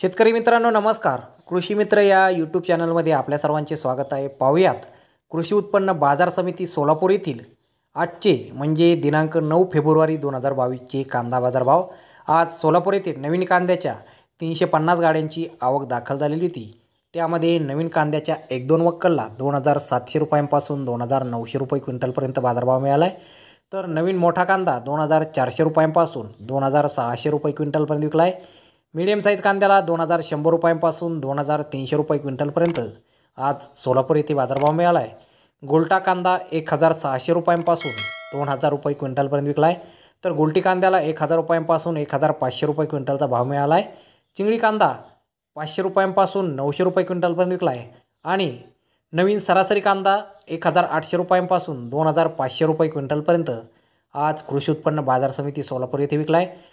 शेतकरी मित्रांनो नमस्कार कृषी मित्र या यूट्यूब चॅनलमध्ये आपल्या सर्वांचे स्वागत आहे पाहुयात कृषी उत्पन्न बाजार समिती सोलापूर येथील आजचे म्हणजे दिनांक नऊ फेब्रुवारी दोन हजार बावीसचे कांदा बाजारभाव आज सोलापूर येथील नवीन कांद्याच्या तीनशे पन्नास गाड्यांची आवक दाखल झालेली होती त्यामध्ये नवीन कांद्याच्या एक दोन वक्कलला दोन हजार सातशे रुपयांपासून दोन हजार नऊशे रुपये क्विंटलपर्यंत बाजारभाव मिळाला आहे तर नवीन मोठा कांदा दोन हजार चारशे रुपयांपासून दोन हजार सहाशे रुपये क्विंटलपर्यंत विकला आहे मीडियम साईज कांद्याला दोन हजार शंभर रुपयांपासून दोन हजार तीनशे रुपये क्विंटलपर्यंत आज सोलापूर येथे बाजारभाव मिळाला आहे गोलटा कांदा एक हजार सहाशे रुपयांपासून दोन हजार रुपये क्विंटलपर्यंत विकला आहे तर गोलटी कांद्याला एक हजार रुपयांपासून एक हजार पाचशे रुपये क्विंटलचा भाव मिळाला आहे चिंगळी कांदा पाचशे रुपयांपासून नऊशे रुपये क्विंटलपर्यंत विकला आहे आणि नवीन सरासरी कांदा एक हजार आठशे रुपयांपासून दोन हजार पाचशे रुपये क्विंटलपर्यंत आज कृषी उत्पन्न बाजार समिती सोलापूर येथे विकला आहे